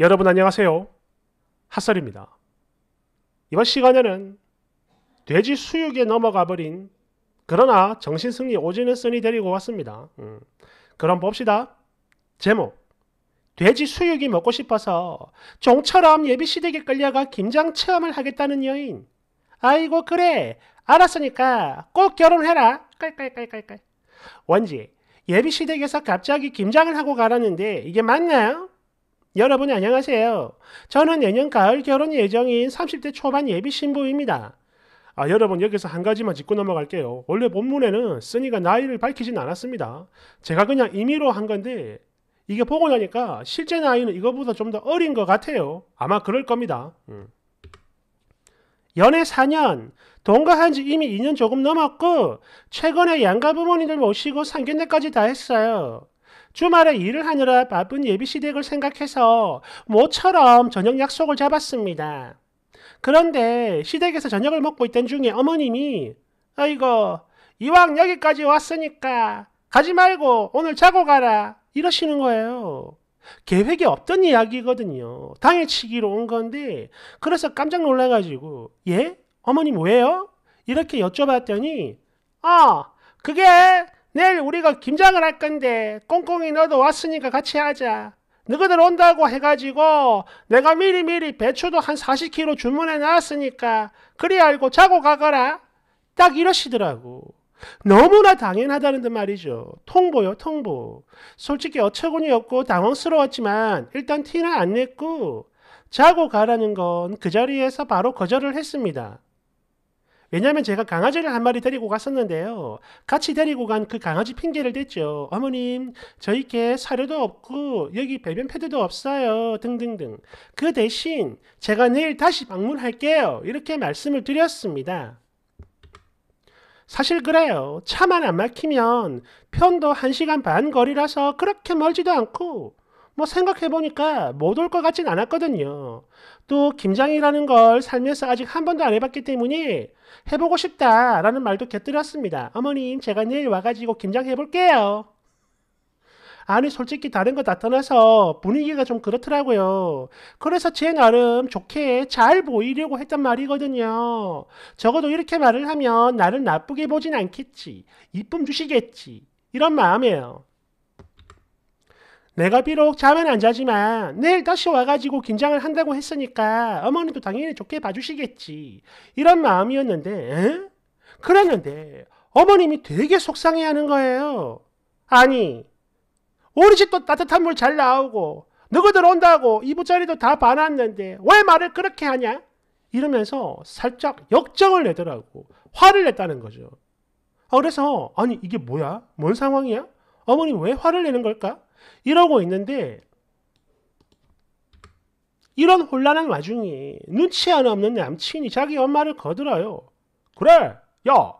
여러분 안녕하세요. 핫설입니다. 이번 시간에는 돼지 수육에 넘어가 버린 그러나 정신승리 오지는 선이 데리고 왔습니다. 음. 그럼 봅시다. 제목 돼지 수육이 먹고 싶어서 종처럼 예비시댁에 끌려가 김장 체험을 하겠다는 여인. 아이고 그래 알았으니까 꼭 결혼해라. 깔깔깔깔깔. 원지 예비시댁에서 갑자기 김장을 하고 가라는데 이게 맞나요? 여러분 안녕하세요. 저는 내년 가을 결혼 예정인 30대 초반 예비 신부입니다. 아, 여러분 여기서 한 가지만 짚고 넘어갈게요. 원래 본문에는 쓰니가 나이를 밝히진 않았습니다. 제가 그냥 임의로 한 건데 이게 보고 나니까 실제 나이는 이거보다 좀 더 어린 것 같아요. 아마 그럴 겁니다. 음. 연애 4년, 동거한 지 이미 2년 조금 넘었고 최근에 양가 부모님들 모시고 상견례까지 다 했어요. 주말에 일을 하느라 바쁜 예비 시댁을 생각해서 모처럼 저녁 약속을 잡았습니다. 그런데 시댁에서 저녁을 먹고 있던 중에 어머님이 아이고 이왕 여기까지 왔으니까 가지 말고 오늘 자고 가라 이러시는 거예요. 계획이 없던 이야기거든요. 당일치기로 온 건데 그래서 깜짝 놀라가지고 예? 어머님 왜요? 이렇게 여쭤봤더니 아 그게 내일 우리가 김장을 할 건데 꽁꽁이 너도 왔으니까 같이 하자. 너희들 온다고 해가지고 내가 미리미리 배추도 한 40kg 주문해 놨으니까 그리 알고 자고 가거라. 딱 이러시더라고. 너무나 당연하다는 듯 말이죠. 통보요, 통보. 솔직히 어처구니 없고 당황스러웠지만 일단 티는 안 냈고 자고 가라는 건 그 자리에서 바로 거절을 했습니다. 왜냐하면 제가 강아지를 한 마리 데리고 갔었는데요. 같이 데리고 간 그 강아지 핑계를 댔죠. 어머님, 저희 개 사료도 없고 여기 배변 패드도 없어요. 등등등. 그 대신 제가 내일 다시 방문할게요. 이렇게 말씀을 드렸습니다. 사실 그래요. 차만 안 막히면 편도 1시간 반 거리라서 그렇게 멀지도 않고 뭐 생각해보니까 못 올 것 같진 않았거든요. 또 김장이라는 걸 살면서 아직 한 번도 안 해봤기 때문에 해보고 싶다라는 말도 곁들였습니다. 어머님 제가 내일 와가지고 김장 해볼게요. 아니 솔직히 다른 거 다 떠나서 분위기가 좀 그렇더라고요. 그래서 제 나름 좋게 잘 보이려고 했단 말이거든요. 적어도 이렇게 말을 하면 나를 나쁘게 보진 않겠지. 이쁨 주시겠지. 이런 마음이에요. 내가 비록 잠은 안 자지만 내일 다시 와가지고 긴장을 한다고 했으니까 어머니도 당연히 좋게 봐주시겠지. 이런 마음이었는데, 에? 그랬는데 어머님이 되게 속상해하는 거예요. 아니, 우리 집도 따뜻한 물 잘 나오고 너희들 온다고 이부자리도 다 봐놨는데 왜 말을 그렇게 하냐? 이러면서 살짝 역정을 내더라고. 화를 냈다는 거죠. 아, 그래서 아니 이게 뭐야? 뭔 상황이야? 어머니 왜 화를 내는 걸까? 이러고 있는데 이런 혼란한 와중에 눈치 하나 없는 남친이 자기 엄마를 거들어요. 그래, 야,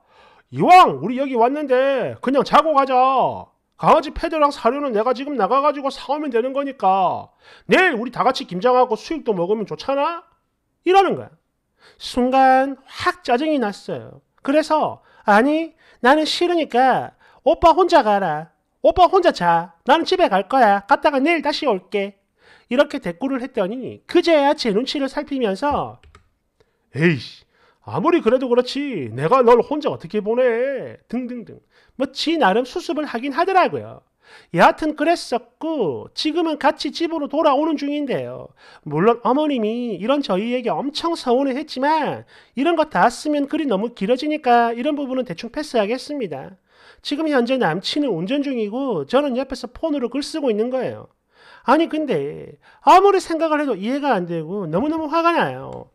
이왕 우리 여기 왔는데 그냥 자고 가자. 강아지 패드랑 사료는 내가 지금 나가가지고 사오면 되는 거니까 내일 우리 다 같이 김장하고 수육도 먹으면 좋잖아? 이러는 거야. 순간 확 짜증이 났어요. 그래서 아니 나는 싫으니까 오빠 혼자 가라. 오빠 혼자 자. 나는 집에 갈 거야. 갔다가 내일 다시 올게. 이렇게 대꾸를 했더니 그제야 제 눈치를 살피면서 에이씨 아무리 그래도 그렇지 내가 널 혼자 어떻게 보내 등등등 뭐 지 나름 수습을 하긴 하더라고요. 여하튼 그랬었고 지금은 같이 집으로 돌아오는 중인데요. 물론 어머님이 이런 저희에게 엄청 서운해 했지만 이런 것다 쓰면 글이 너무 길어지니까 이런 부분은 대충 패스하겠습니다. 지금 현재 남친은 운전 중이고 저는 옆에서 폰으로 글 쓰고 있는 거예요. 아니 근데 아무리 생각을 해도 이해가 안 되고 너무너무 화가 나요.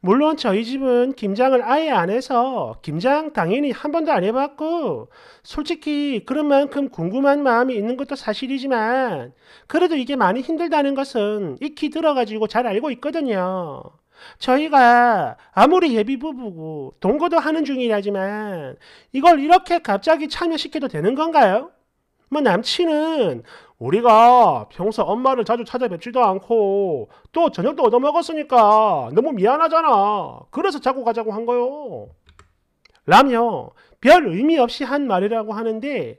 물론 저희 집은 김장을 아예 안 해서 김장 당연히 한 번도 안 해봤고 솔직히 그런 만큼 궁금한 마음이 있는 것도 사실이지만 그래도 이게 많이 힘들다는 것은 익히 들어가지고 잘 알고 있거든요. 저희가 아무리 예비부부고 동거도 하는 중이라지만 이걸 이렇게 갑자기 참여시켜도 되는 건가요? 뭐 남친은 우리가 평소 엄마를 자주 찾아뵙지도 않고 또 저녁도 얻어먹었으니까 너무 미안하잖아. 그래서 자고 가자고 한 거요. 라며 별 의미 없이 한 말이라고 하는데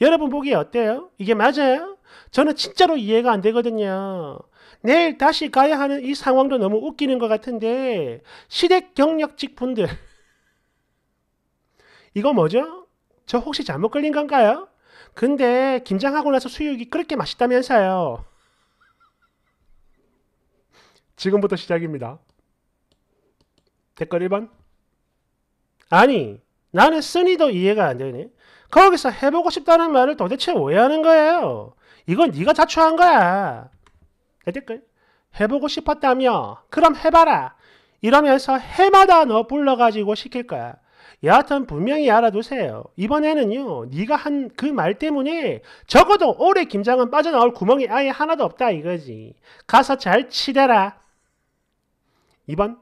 여러분 보기에 어때요? 이게 맞아요? 저는 진짜로 이해가 안 되거든요. 내일 다시 가야 하는 이 상황도 너무 웃기는 것 같은데 시댁 경력직 분들 이거 뭐죠? 저 혹시 잘못 걸린 건가요? 근데 김장하고 나서 수육이 그렇게 맛있다면서요. 지금부터 시작입니다. 댓글 1번 아니 나는 쓰니도 이해가 안 되네. 거기서 해보고 싶다는 말을 도대체 왜 하는 거예요? 이건 네가 자초한 거야. 댓글 해보고 싶었다며 그럼 해봐라 이러면서 해마다 너 불러가지고 시킬 거야. 여하튼 분명히 알아두세요. 이번에는요. 네가 한 그 말 때문에 적어도 올해 김장은 빠져나올 구멍이 아예 하나도 없다 이거지. 가서 잘 치대라. 2번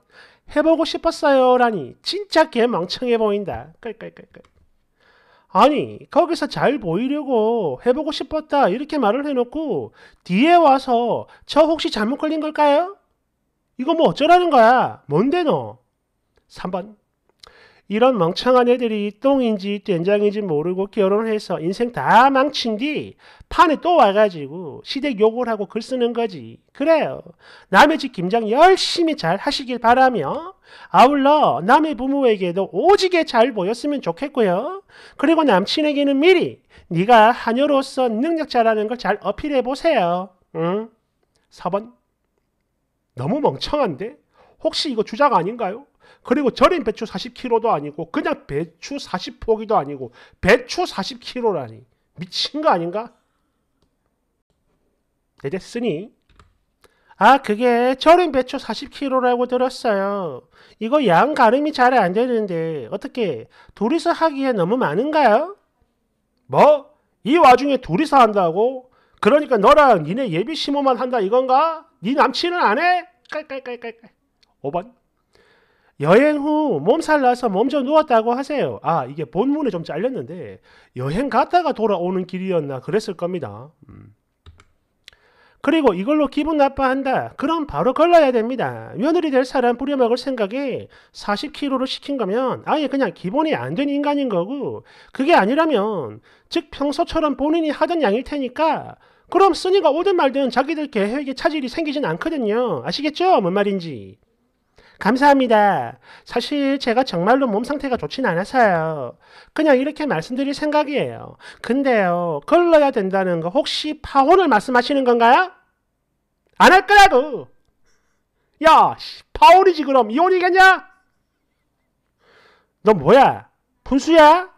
해보고 싶었어요라니 진짜 개멍청해 보인다. 끌끌끌끌. 아니, 거기서 잘 보이려고 해보고 싶었다. 이렇게 말을 해놓고, 뒤에 와서, 저 혹시 잘못 걸린 걸까요? 이거 뭐 어쩌라는 거야? 뭔데 너? 3번. 이런 멍청한 애들이 똥인지 된장인지 모르고 결혼해서 인생 다 망친 뒤 판에 또 와가지고 시댁 욕을 하고 글 쓰는 거지. 그래요. 남의 집 김장 열심히 잘 하시길 바라며 아울러 남의 부모에게도 오지게 잘 보였으면 좋겠고요. 그리고 남친에게는 미리 네가 하녀로서 능력자라는 걸 잘 어필해 보세요. 응? 4번 너무 멍청한데? 혹시 이거 주작 아닌가요? 그리고 절인 배추 40kg도 아니고 그냥 배추 40포기도 아니고 배추 40kg라니 미친 거 아닌가? 이제 니아 그게 절인 배추 40kg라고 들었어요. 이거 양 가름이 잘 안 되는데 어떻게 둘이서 하기에 너무 많은가요? 뭐? 이 와중에 둘이서 한다고? 그러니까 너랑 니네 예비 시모만 한다 이건가? 네 남친은 안 해? 깔깔깔깔깔 5번 여행 후 몸살 나서 몸져 누웠다고 하세요. 아 이게 본문에 좀 잘렸는데 여행 갔다가 돌아오는 길이었나 그랬을 겁니다. 음. 그리고 이걸로 기분 나빠한다. 그럼 바로 걸러야 됩니다. 며느리 될 사람 부려먹을 생각에 40kg를 시킨 거면 아예 그냥 기본이 안 된 인간인 거고 그게 아니라면 즉 평소처럼 본인이 하던 양일 테니까 그럼 쓰니가 오든 말든 자기들 계획에 차질이 생기진 않거든요. 아시겠죠? 뭔 말인지. 감사합니다. 사실 제가 정말로 몸 상태가 좋진 않아서요. 그냥 이렇게 말씀드릴 생각이에요. 근데요, 걸러야 된다는 거 혹시 파혼을 말씀하시는 건가요? 안 할 거라고! 야, 파혼이지 그럼 이혼이겠냐? 너 뭐야? 분수야?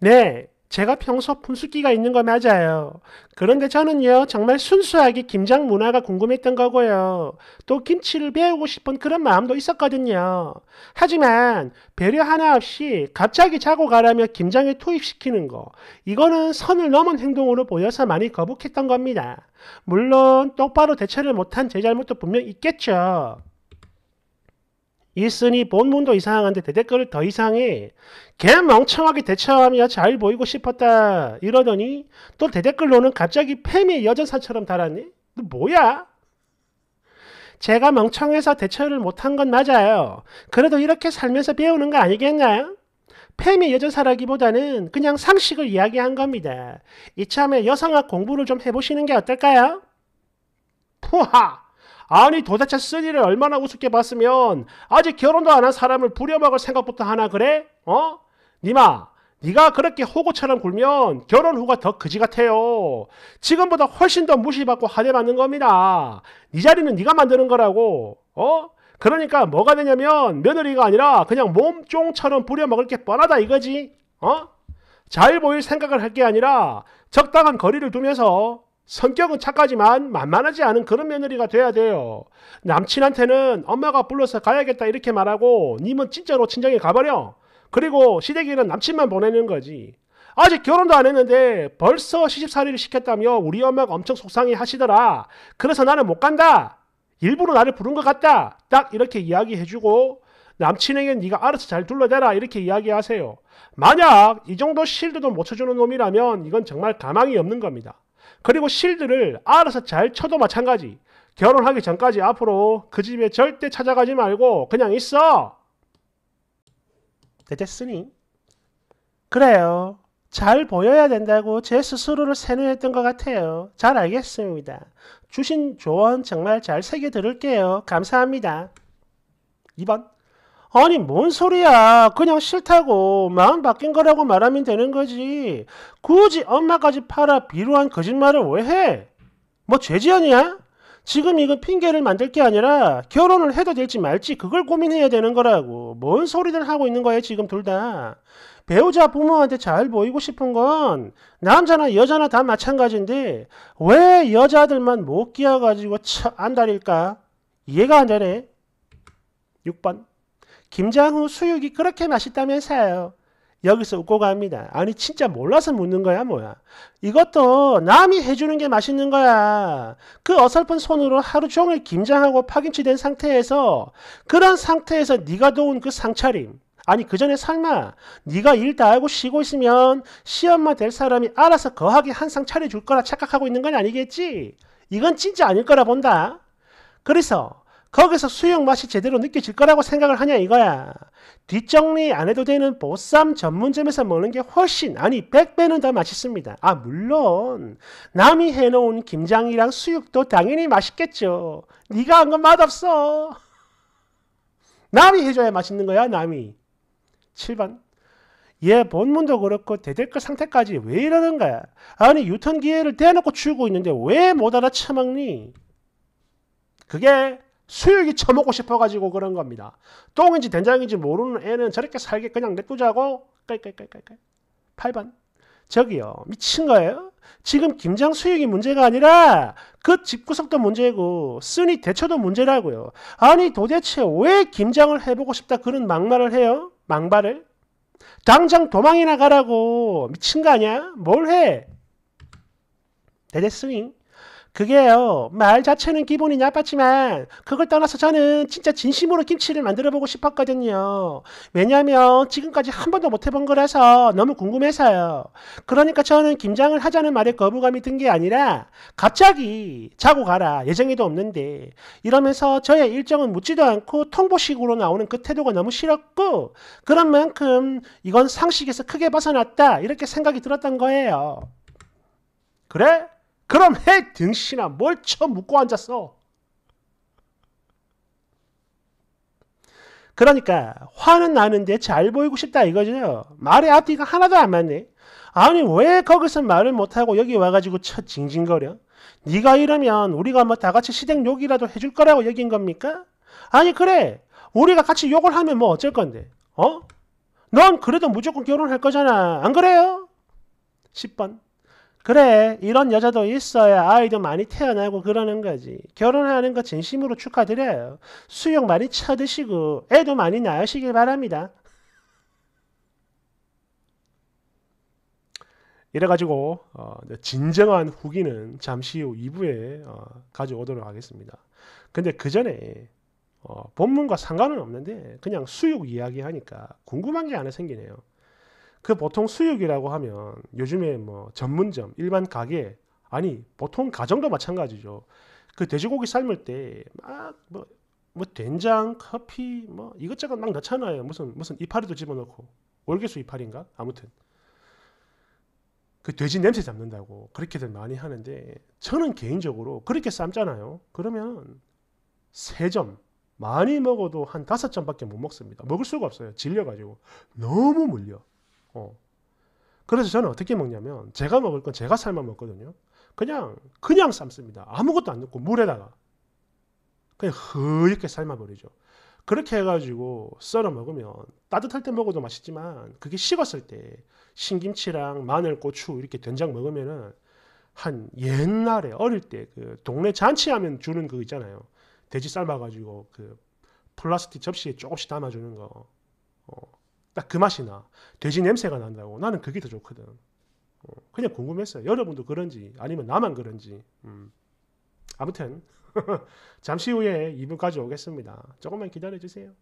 네, 제가 평소 분수기가 있는 거 맞아요. 그런데 저는요, 정말 순수하게 김장 문화가 궁금했던 거고요. 또 김치를 배우고 싶은 그런 마음도 있었거든요. 하지만 배려 하나 없이 갑자기 자고 가라며 김장에 투입시키는 거, 이거는 선을 넘은 행동으로 보여서 많이 거북했던 겁니다. 물론 똑바로 대처를 못한 제 잘못도 분명 있겠죠. 있으니 본문도 이상한데 대댓글을 더 이상해. 개 멍청하게 대처하며 잘 보이고 싶었다. 이러더니 또 대댓글로는 갑자기 팸의 여전사처럼 달았네. 너 뭐야? 제가 멍청해서 대처를 못한 건 맞아요. 그래도 이렇게 살면서 배우는 거 아니겠나요? 팸의 여전사라기보다는 그냥 상식을 이야기한 겁니다. 이참에 여성학 공부를 좀 해보시는 게 어떨까요? 푸하! 아니 도대체 쓰리를 얼마나 우습게 봤으면 아직 결혼도 안 한 사람을 부려먹을 생각부터 하나 그래? 어? 니마 네가 그렇게 호구처럼 굴면 결혼 후가 더 그지 같아요. 지금보다 훨씬 더 무시받고 하대받는 겁니다. 네 자리는 네가 만드는 거라고. 어? 그러니까 뭐가 되냐면 며느리가 아니라 그냥 몸종처럼 부려먹을 게 뻔하다 이거지. 어? 잘 보일 생각을 할 게 아니라 적당한 거리를 두면서 성격은 착하지만 만만하지 않은 그런 며느리가 돼야 돼요. 남친한테는 엄마가 불러서 가야겠다 이렇게 말하고 님은 진짜로 친정에 가버려. 그리고 시댁에는 남친만 보내는 거지. 아직 결혼도 안 했는데 벌써 시집살이를 시켰다며 우리 엄마가 엄청 속상해 하시더라. 그래서 나는 못 간다. 일부러 나를 부른 것 같다. 딱 이렇게 이야기해주고 남친에게 네가 알아서 잘 둘러대라 이렇게 이야기하세요. 만약 이 정도 실드도 못 쳐주는 놈이라면 이건 정말 가망이 없는 겁니다. 그리고 실드를 알아서 잘 쳐도 마찬가지. 결혼하기 전까지 앞으로 그 집에 절대 찾아가지 말고 그냥 있어. 네, 됐으니. 그래요. 잘 보여야 된다고 제 스스로를 세뇌했던 것 같아요. 잘 알겠습니다. 주신 조언 정말 잘 새겨들을게요. 감사합니다. 2번. 아니 뭔 소리야 그냥 싫다고 마음 바뀐 거라고 말하면 되는 거지 굳이 엄마까지 팔아 비루한 거짓말을 왜 해? 뭐 죄지연이야? 지금 이거 핑계를 만들 게 아니라 결혼을 해도 될지 말지 그걸 고민해야 되는 거라고 뭔 소리들 하고 있는 거예요 지금 둘다 배우자 부모한테 잘 보이고 싶은 건 남자나 여자나 다 마찬가지인데 왜 여자들만 못 끼어가지고 참 안달일까 이해가 안 되네 6번 김장후 수육이 그렇게 맛있다면서요. 여기서 웃고 갑니다. 아니 진짜 몰라서 묻는 거야 뭐야. 이것도 남이 해주는 게 맛있는 거야. 그 어설픈 손으로 하루 종일 김장하고 파김치된 상태에서 그런 상태에서 네가 도운 그 상차림. 아니 그 전에 설마 네가 일다 알고 쉬고 있으면 시엄마 될 사람이 알아서 거하게 한 상 차려줄 거라 착각하고 있는 건 아니겠지? 이건 진짜 아닐 거라 본다. 그래서 거기서 수육 맛이 제대로 느껴질 거라고 생각을 하냐 이거야. 뒷정리 안 해도 되는 보쌈 전문점에서 먹는 게 훨씬 아니 100배는 더 맛있습니다. 아 물론 남이 해놓은 김장이랑 수육도 당연히 맛있겠죠. 네가 한 건 맛없어. 남이 해줘야 맛있는 거야 남이. 7번 얘 본문도 그렇고 대댓글 상태까지 왜 이러는 거야. 아니 유턴 기회를 대놓고 주고 있는데 왜 못 알아쳐먹니. 그게 수육이 처먹고 싶어가지고 그런 겁니다. 똥인지 된장인지 모르는 애는 저렇게 살게 그냥 냅두자고 깔깔깔깔깔 8번 저기요 미친 거예요? 지금 김장 수육이 문제가 아니라 그 집구석도 문제고 쓰니 대처도 문제라고요. 아니 도대체 왜 김장을 해보고 싶다 그런 막말을 해요? 망발을? 당장 도망이 나가라고 미친 거 아니야? 뭘 해? 대대스윙 그게요, 말 자체는 기본이 나빴지만, 그걸 떠나서 저는 진짜 진심으로 김치를 만들어 보고 싶었거든요. 왜냐면, 하 지금까지 한 번도 못 해본 거라서 너무 궁금해서요. 그러니까 저는 김장을 하자는 말에 거부감이 든 게 아니라, 갑자기 자고 가라. 예정에도 없는데. 이러면서 저의 일정은 묻지도 않고 통보식으로 나오는 그 태도가 너무 싫었고, 그런 만큼 이건 상식에서 크게 벗어났다. 이렇게 생각이 들었던 거예요. 그래? 그럼 해 등신아 뭘 쳐묻고 앉았어. 그러니까 화는 나는데 잘 보이고 싶다 이거죠. 말의 앞뒤가 하나도 안 맞네. 아니 왜 거기서 말을 못하고 여기 와가지고 쳐 징징거려? 네가 이러면 우리가 뭐 다 같이 시댁욕이라도 해줄 거라고 여긴 겁니까? 아니 그래 우리가 같이 욕을 하면 뭐 어쩔 건데 어? 넌 그래도 무조건 결혼할 거잖아 안 그래요? 10번 그래 이런 여자도 있어야 아이도 많이 태어나고 그러는 거지 결혼하는 거 진심으로 축하드려요 수육 많이 쳐드시고 애도 많이 낳으시길 바랍니다 이래가지고 어, 진정한 후기는 잠시 후 2부에 어, 가져오도록 하겠습니다 근데 그 전에 어, 본문과 상관은 없는데 그냥 수육 이야기하니까 궁금한 게 하나 생기네요 그 보통 수육이라고 하면 요즘에 뭐 전문점, 일반 가게 아니 보통 가정도 마찬가지죠. 그 돼지고기 삶을 때 막뭐 뭐 된장, 커피 뭐 이것저것 막 넣잖아요. 무슨 무슨 이파리도 집어넣고 월계수 이파리인가 아무튼 그 돼지 냄새 잡는다고 그렇게들 많이 하는데 저는 개인적으로 그렇게 삶잖아요. 그러면 세 점 많이 먹어도 한 다섯 점밖에 못 먹습니다. 먹을 수가 없어요. 질려가지고 너무 물려. 어. 그래서 저는 어떻게 먹냐면 제가 먹을 건 제가 삶아 먹거든요. 그냥 그냥 삶습니다. 아무것도 안 넣고 물에다가 그냥 허옇게 삶아 버리죠. 그렇게 해가지고 썰어 먹으면 따뜻할 때 먹어도 맛있지만 그게 식었을 때 신김치랑 마늘, 고추 이렇게 된장 먹으면은 한 옛날에 어릴 때 그 동네 잔치하면 주는 그 있잖아요. 돼지 삶아가지고 그 플라스틱 접시에 조금씩 담아주는 거. 어. 딱그 맛이 나. 돼지 냄새가 난다고. 나는 그게 더 좋거든. 어, 그냥 궁금했어요. 여러분도 그런지 아니면 나만 그런지. 음. 아무튼 잠시 후에 2분까지 오겠습니다. 조금만 기다려 주세요.